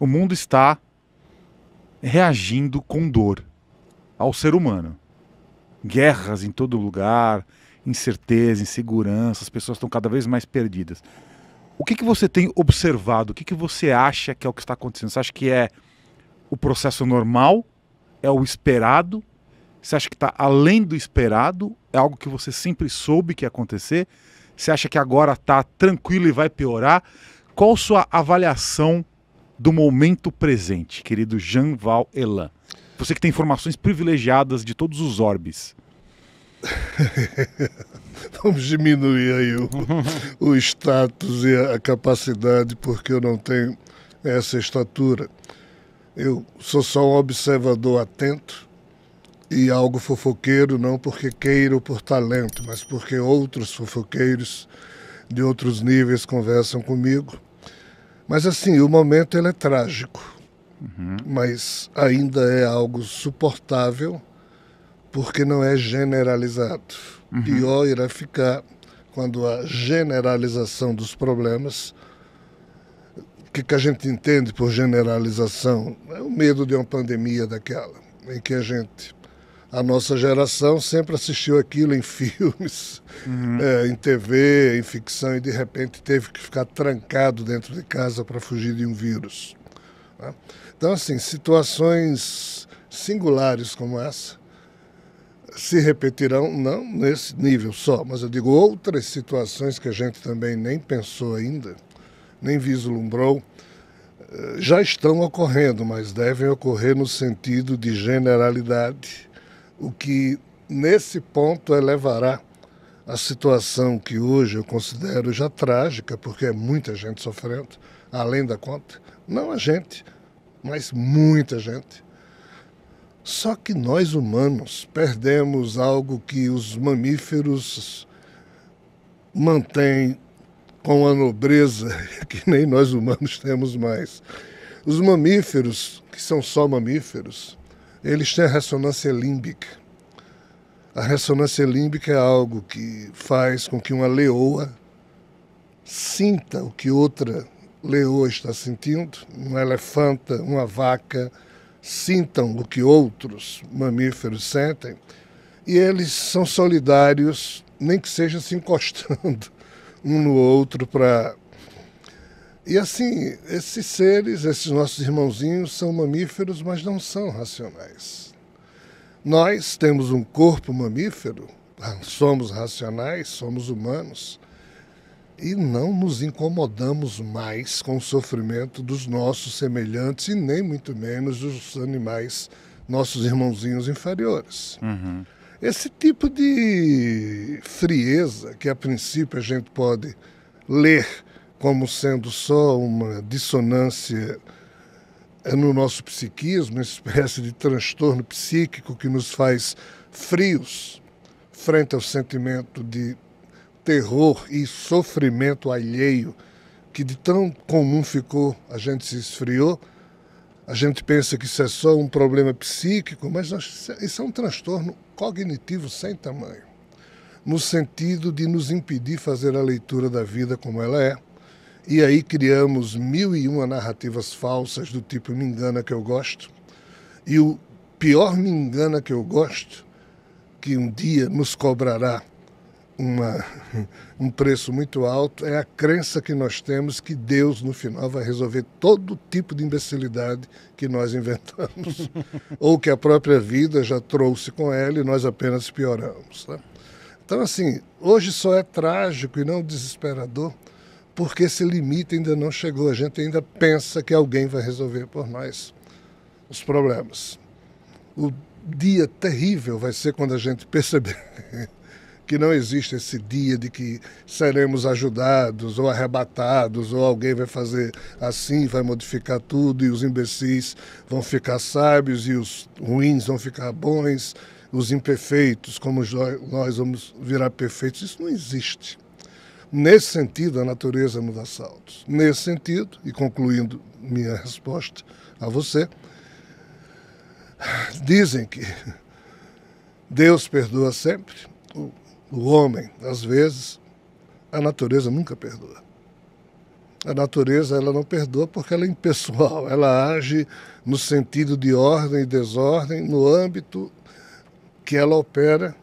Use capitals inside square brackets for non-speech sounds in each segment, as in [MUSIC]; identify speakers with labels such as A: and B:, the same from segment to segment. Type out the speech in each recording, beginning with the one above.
A: O mundo está reagindo com dor ao ser humano. Guerras em todo lugar, incerteza, insegurança, as pessoas estão cada vez mais perdidas. O que, que você tem observado? O que, que você acha que é o que está acontecendo? Você acha que é o processo normal? É o esperado? Você acha que está além do esperado? É algo que você sempre soube que ia acontecer? Você acha que agora está tranquilo e vai piorar? Qual sua avaliação do momento presente, querido Jean Val Elan. Você que tem informações privilegiadas de todos os orbes. [LAUGHS] Vamos diminuir aí o, [LAUGHS] o status e a capacidade, porque eu não tenho essa estatura. Eu sou só um observador atento e algo fofoqueiro, não porque queiro ou por talento, mas porque outros fofoqueiros de outros níveis conversam comigo mas assim, o momento ele é trágico, uhum. mas ainda é algo suportável porque não é generalizado. Uhum. Pior irá ficar quando a generalização dos problemas, o que, que a gente entende por generalização? É o medo de uma pandemia daquela, em que a gente a nossa geração sempre assistiu aquilo em [LAUGHS] filmes, uhum. é, em TV, em ficção, e de repente teve que ficar trancado dentro de casa para fugir de um vírus. Né? Então, assim, situações singulares como essa se repetirão, não nesse nível só, mas eu digo outras situações que a gente também nem pensou ainda, nem vislumbrou, eh, já estão ocorrendo, mas devem ocorrer no sentido de generalidade o que nesse ponto elevará a situação que hoje eu considero já trágica, porque é muita gente sofrendo, além da conta. Não a gente, mas muita gente. Só que nós humanos perdemos algo que os mamíferos mantêm com a nobreza [LAUGHS] que nem nós humanos temos mais. Os mamíferos, que são só mamíferos, eles têm a ressonância límbica. A ressonância límbica é algo que faz com que uma leoa sinta o que outra leoa está sentindo, um elefanta, uma vaca, sintam o que outros mamíferos sentem, e eles são solidários, nem que seja se encostando [LAUGHS] um no outro para e assim, esses seres, esses nossos irmãozinhos, são mamíferos, mas não são racionais. Nós temos um corpo mamífero, somos racionais, somos humanos, e não nos incomodamos mais com o sofrimento dos nossos semelhantes e nem muito menos dos animais, nossos irmãozinhos inferiores. Uhum. Esse tipo de frieza que a princípio a gente pode ler como sendo só uma dissonância no nosso psiquismo, uma espécie de transtorno psíquico que nos faz frios frente ao sentimento de terror e sofrimento alheio que de tão comum ficou, a gente se esfriou. A gente pensa que isso é só um problema psíquico, mas isso é um transtorno cognitivo sem tamanho, no sentido de nos impedir fazer a leitura da vida como ela é, e aí criamos mil e uma narrativas falsas do tipo me engana que eu gosto. E o pior me engana que eu gosto, que um dia nos cobrará uma, [LAUGHS] um preço muito alto, é a crença que nós temos que Deus, no final, vai resolver todo tipo de imbecilidade que nós inventamos. [LAUGHS] ou que a própria vida já trouxe com ela e nós apenas pioramos. Né? Então, assim, hoje só é trágico e não desesperador porque esse limite ainda não chegou. A gente ainda pensa que alguém vai resolver por nós os problemas. O dia terrível vai ser quando a gente perceber [LAUGHS] que não existe esse dia de que seremos ajudados ou arrebatados, ou alguém vai fazer assim, vai modificar tudo, e os imbecis vão ficar sábios, e os ruins vão ficar bons, os imperfeitos, como nós vamos virar perfeitos. Isso não existe. Nesse sentido, a natureza nos assaltos. Nesse sentido, e concluindo minha resposta a você, dizem que Deus perdoa sempre, o, o homem, às vezes, a natureza nunca perdoa. A natureza ela não perdoa porque ela é impessoal, ela age no sentido de ordem e desordem, no âmbito que ela opera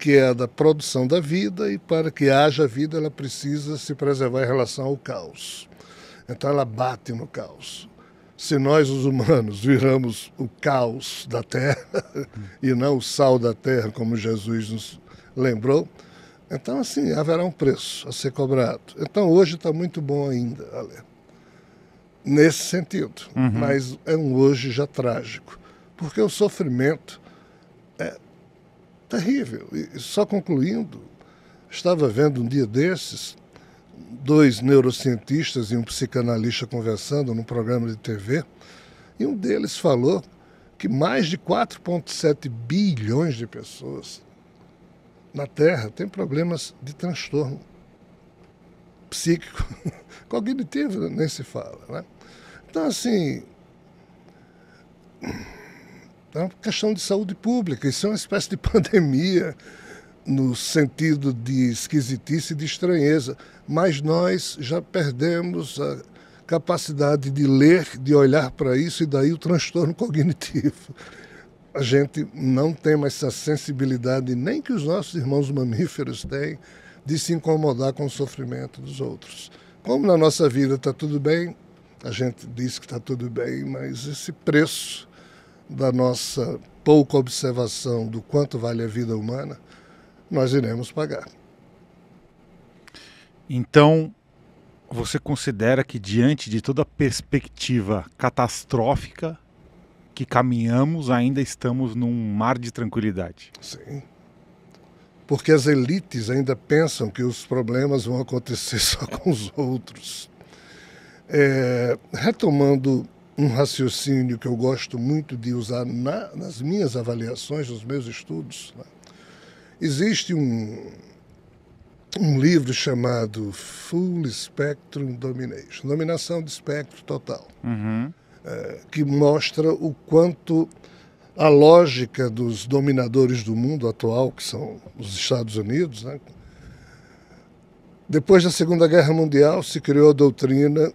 A: que é a da produção da vida, e para que haja vida, ela precisa se preservar em relação ao caos. Então ela bate no caos. Se nós, os humanos, [LAUGHS] viramos o caos da terra [LAUGHS] e não o sal da terra, como Jesus nos lembrou, então, assim, haverá um preço a ser cobrado. Então, hoje está muito bom ainda, Ale, nesse sentido. Uhum. Mas é um hoje já trágico, porque o sofrimento é, terrível. E só concluindo, estava vendo um dia desses dois neurocientistas e um psicanalista conversando num programa de TV, e um deles falou que mais de 4,7 bilhões de pessoas na Terra têm problemas de transtorno psíquico, [LAUGHS] cognitivo, nem se fala. Né? Então, assim. É uma questão de saúde pública, isso é uma espécie de [LAUGHS] pandemia no sentido de esquisitice e de estranheza, mas nós já perdemos a capacidade de ler, de olhar para isso e daí o transtorno [LAUGHS] cognitivo. A gente não tem mais essa sensibilidade nem que os nossos irmãos mamíferos têm de se incomodar com o sofrimento dos outros. Como na nossa vida está tudo bem, a gente diz que está tudo bem, mas esse preço da nossa pouca observação do quanto vale a vida humana, nós iremos pagar. Então, você considera que diante de toda a perspectiva catastrófica que caminhamos, ainda estamos num mar de tranquilidade? Sim. Porque as elites ainda pensam que os problemas vão acontecer [LAUGHS] só com os outros. É, retomando um raciocínio que eu gosto muito de usar na, nas minhas avaliações, nos meus estudos. Né? Existe um, um livro chamado Full Spectrum Domination Dominação de Espectro Total uhum. É, que mostra o quanto a lógica dos dominadores do mundo atual, que são os Estados Unidos, né? depois da Segunda Guerra Mundial se criou a doutrina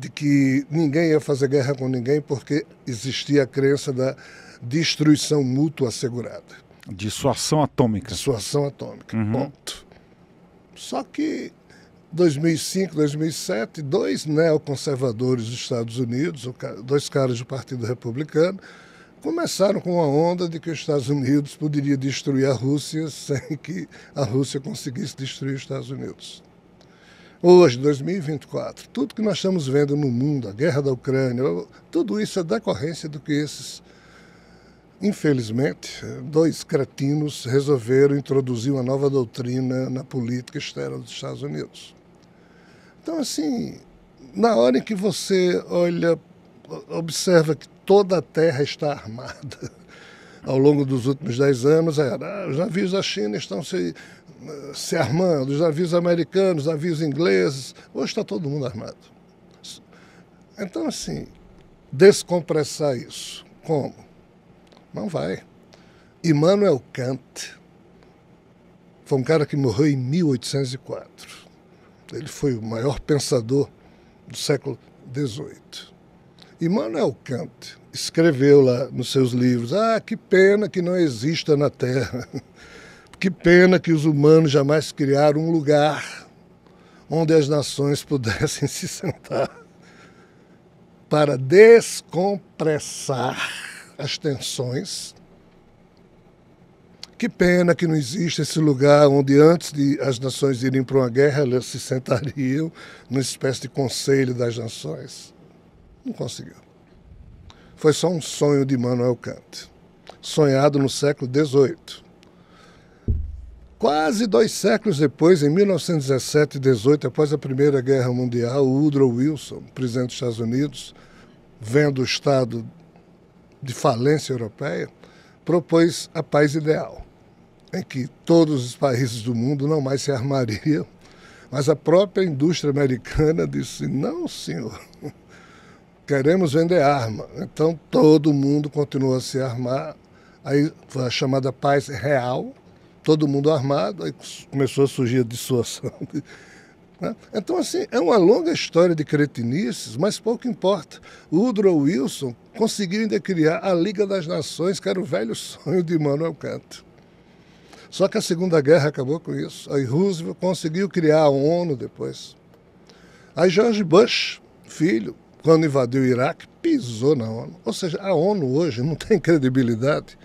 A: de que ninguém ia fazer guerra com ninguém porque existia a crença da destruição mútua assegurada. Dissuação atômica. Dissuação atômica, uhum. ponto. Só que 2005, 2007, dois neoconservadores dos Estados Unidos, dois caras do Partido Republicano, começaram com a onda de que os Estados Unidos poderia destruir a Rússia sem que a Rússia conseguisse destruir os Estados Unidos. Hoje, 2024, tudo que nós estamos vendo no mundo, a guerra da Ucrânia, tudo isso é decorrência do que esses, infelizmente, dois cretinos resolveram introduzir uma nova doutrina na política externa dos Estados Unidos. Então, assim, na hora em que você olha, observa que toda a terra está armada ao longo dos últimos dez anos era é, né, os navios da China estão se, se armando, os navios americanos, os navios ingleses. Hoje está todo mundo armado. Então, assim, descompressar isso, como? Não vai. Immanuel Kant foi um cara que morreu em 1804. Ele foi o maior pensador do século XVIII. Immanuel Kant escreveu lá nos seus livros: Ah, que pena que não exista na Terra. [LAUGHS] Que pena que os humanos jamais criaram um lugar onde as nações pudessem [LAUGHS] se sentar para descompressar as tensões. Que pena que não existe esse lugar onde antes de as nações irem para uma guerra, elas se sentariam numa espécie de conselho das nações. Não conseguiu foi só um sonho de Manuel Kant, sonhado no século XVIII. Quase dois séculos depois, em 1917 e 18, após a Primeira Guerra Mundial, Woodrow Wilson, presidente dos Estados Unidos, vendo o estado de falência europeia, propôs a paz ideal, em que todos os países do mundo não mais se armariam, mas a própria indústria americana disse: não, senhor, queremos vender arma. Então todo mundo continuou a se armar. Aí foi a chamada paz real, todo mundo armado, aí começou a surgir a dissuasão. [LAUGHS] Né? Então, assim, é uma longa história de cretinices, mas pouco importa. O Woodrow Wilson conseguiu ainda criar a Liga das Nações, que era o velho sonho de Immanuel Kant. Só que a Segunda Guerra acabou com isso. Aí Roosevelt conseguiu criar a ONU depois. Aí George Bush, filho, quando invadiu o Iraque, pisou na ONU. Ou seja, a ONU hoje não tem credibilidade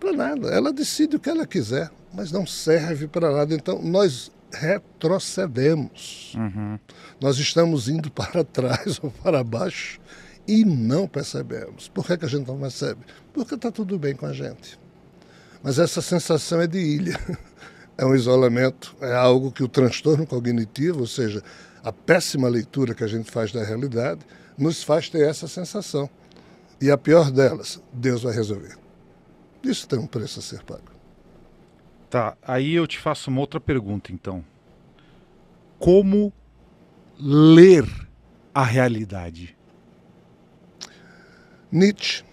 A: para nada. Ela decide o que ela quiser, mas não serve para nada. Então, nós retrocedemos. Uhum. Nós estamos indo para trás [LAUGHS] ou para baixo e não percebemos. Por que, é que a gente não percebe? Porque está tudo bem com a gente. Mas essa sensação é de ilha. [LAUGHS] É um isolamento, é algo que o transtorno cognitivo, ou seja, a péssima leitura que a gente faz da realidade nos faz ter essa sensação. E a pior delas, Deus vai resolver. Isso tem um preço a ser pago. Tá, aí eu te faço uma outra pergunta então. Como ler a realidade? Nietzsche,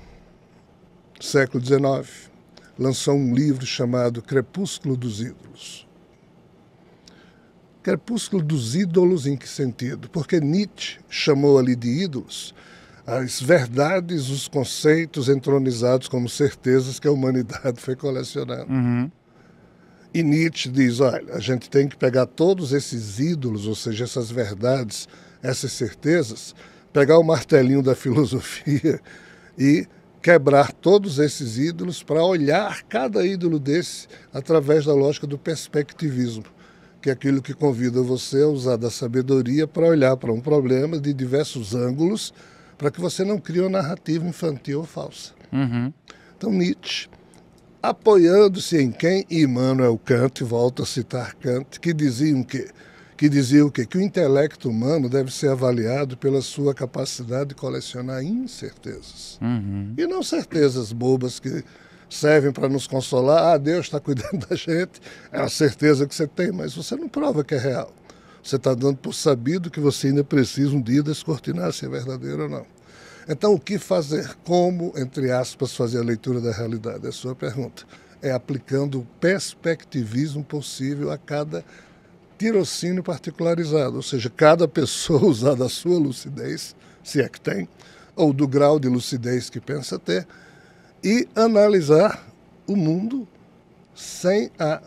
A: século XIX, lançou um livro chamado Crepúsculo dos Ídolos. Crepúsculo dos ídolos em que sentido? Porque Nietzsche chamou ali de ídolos as verdades, os conceitos entronizados como certezas que a humanidade [LAUGHS] foi colecionando. Uhum. E Nietzsche diz: olha, a gente tem que pegar todos esses ídolos, ou seja, essas verdades, essas certezas, pegar o martelinho da [LAUGHS] filosofia e quebrar todos esses ídolos para olhar cada ídolo desse através da lógica do perspectivismo que é aquilo que convida você a usar da sabedoria para olhar para um problema de diversos ângulos, para que você não crie uma narrativa infantil ou falsa. Uhum. Então, Nietzsche, apoiando-se em quem? Immanuel Kant, volto a citar Kant, que dizia o quê? que dizia o quê? Que o intelecto humano deve ser avaliado pela sua capacidade de colecionar incertezas. Uhum. E não certezas bobas que servem para nos consolar, ah, Deus está cuidando da gente, é a certeza que você tem, mas você não prova que é real. Você está dando por sabido que você ainda precisa um dia descortinar se é verdadeiro ou não. Então, o que fazer? Como, entre aspas, fazer a leitura da realidade? É a sua pergunta. É aplicando o perspectivismo possível a cada tirocínio particularizado, ou seja, cada pessoa [LAUGHS] usar da sua lucidez, se é que tem, ou do grau de lucidez que pensa ter, e analisar o mundo sem a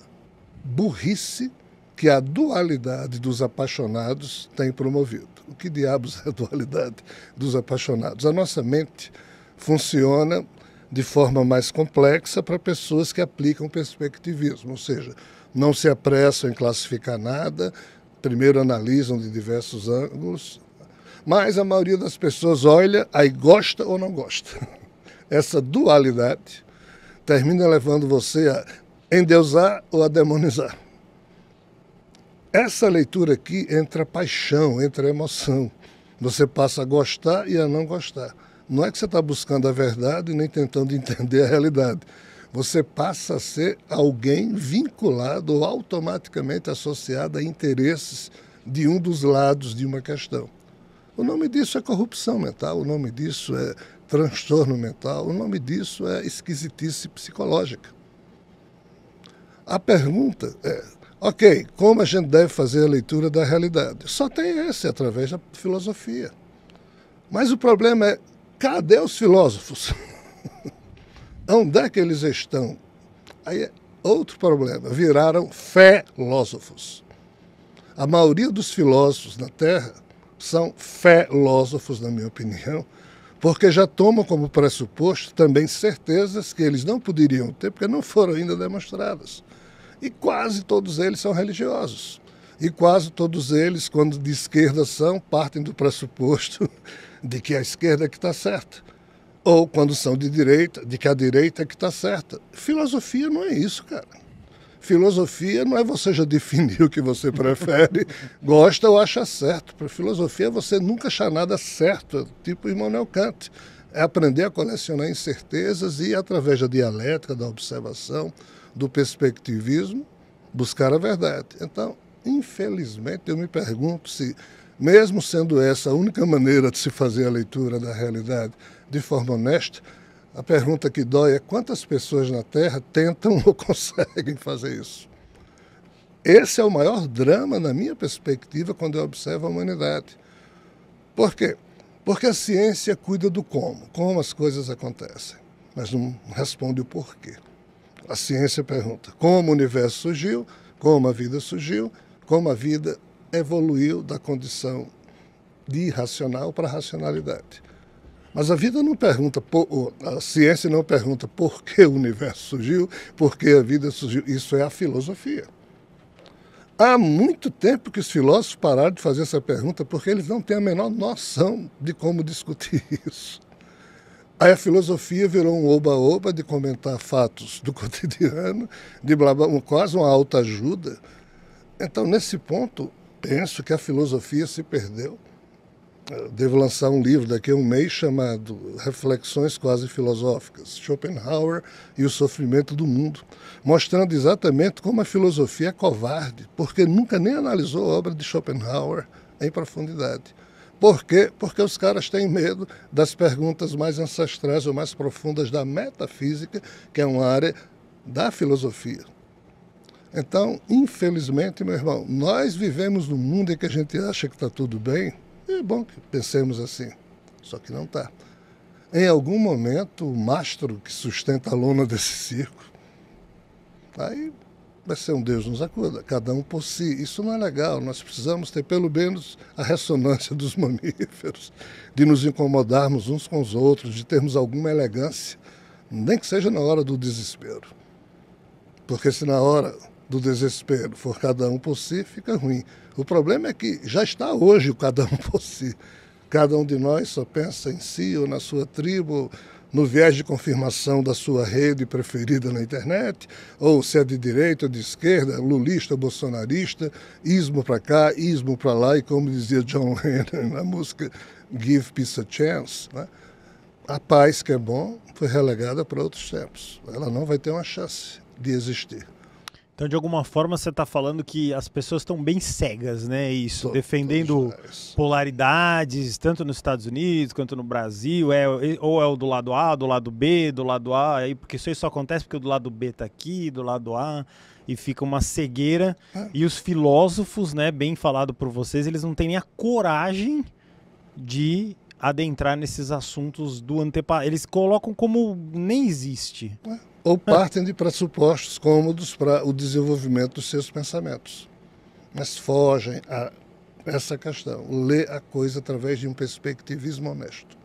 A: burrice que a dualidade dos apaixonados tem promovido. O que diabos é a dualidade dos apaixonados? A nossa mente funciona de forma mais complexa para pessoas que aplicam perspectivismo, ou seja, não se apressam em classificar nada, primeiro analisam de diversos ângulos, mas a maioria das pessoas olha, aí gosta ou não gosta essa dualidade termina levando você a endeusar ou a demonizar. Essa leitura aqui entra paixão, entra emoção. Você passa a gostar e a não gostar. Não é que você está buscando a verdade nem tentando entender a realidade. Você passa a ser alguém vinculado ou automaticamente associado a interesses de um dos lados de uma questão. O nome disso é corrupção mental, o nome disso é transtorno mental, o nome disso é esquisitice psicológica. A pergunta é: ok, como a gente deve fazer a leitura da realidade? Só tem esse, através da filosofia. Mas o problema é: cadê os filósofos? [LAUGHS] Onde é que eles estão? Aí é outro problema: viraram filósofos. A maioria dos filósofos na Terra são filósofos, na minha opinião, porque já tomam como pressuposto também certezas que eles não poderiam ter, porque não foram ainda demonstradas. E quase todos eles são religiosos. E quase todos eles, quando de esquerda são, partem do pressuposto [LAUGHS] de que a esquerda é que está certa. Ou quando são de direita, de que a direita é que está certa. Filosofia não é isso, cara. Filosofia não é você já [LAUGHS] definir o que você prefere, gosta ou acha certo. Para filosofia, você nunca achar nada certo, tipo Immanuel Kant. É aprender a colecionar incertezas e, através da dialética, da observação, do perspectivismo, buscar a verdade. Então, infelizmente, eu me pergunto se, mesmo sendo essa a única maneira de se fazer a leitura da realidade de forma honesta, a pergunta que dói é quantas pessoas na Terra tentam [LAUGHS] ou conseguem fazer isso? Esse é o maior drama, na minha perspectiva, quando eu observo a humanidade. Por quê? Porque a ciência cuida do como, como as coisas acontecem, mas não responde o porquê. A ciência pergunta como o universo surgiu, como a vida surgiu, como a vida evoluiu da condição de irracional para a racionalidade. Mas a vida não pergunta, por, a ciência não pergunta por que o universo surgiu, por que a vida surgiu. Isso é a filosofia. Há muito tempo que os filósofos pararam de fazer essa pergunta porque eles não têm a menor noção de como discutir [LAUGHS] isso. Aí a filosofia virou um oba-oba de comentar fatos do [LAUGHS] cotidiano, de blá, blá, quase uma autoajuda. Então, nesse ponto, penso que a filosofia se perdeu devo lançar um livro daqui a um mês chamado Reflexões Quase Filosóficas: Schopenhauer e o Sofrimento do Mundo, mostrando exatamente como a filosofia é covarde, porque nunca nem analisou a obra de Schopenhauer em profundidade. Por quê? Porque os caras têm medo das perguntas mais ancestrais ou mais profundas da metafísica, que é uma área da filosofia. Então, infelizmente, meu irmão, nós vivemos num mundo em que a gente acha que está tudo bem, é bom que pensemos assim, só que não está. Em algum momento, o mastro que sustenta a lona desse circo, aí vai ser um Deus nos acuda, cada um por si. Isso não é legal, nós precisamos ter pelo menos a ressonância dos [LAUGHS] mamíferos, de nos incomodarmos uns com os outros, de termos alguma elegância, nem que seja na hora do desespero. Porque se na hora do desespero for cada um por si, fica ruim. O problema é que já está hoje o cada um [LAUGHS] por si. Cada um de nós só pensa em si ou na sua tribo, no viés de confirmação da sua rede preferida na internet, ou se é de direita ou de esquerda, lulista, bolsonarista, ismo para cá, ismo para lá, e como dizia John [LAUGHS] Lennon na música Give Peace a Chance, né? a paz que é bom foi relegada para outros tempos. Ela não vai ter uma chance de existir. Então, de alguma forma, você está falando que as pessoas estão bem cegas, né? Isso, defendendo polaridades, tanto nos Estados Unidos quanto no Brasil. É, ou é o do lado A, do lado B, do lado A. Aí, porque isso aí só acontece porque o do lado B está aqui, do lado A. E fica uma cegueira. É. E os filósofos, né, bem falado por vocês, eles não têm nem a coragem de adentrar nesses assuntos do antepassado. Eles colocam como nem existe. É ou partem de pressupostos cômodos para o desenvolvimento dos seus pensamentos, mas fogem a essa questão, lê a coisa através de um perspectivismo honesto.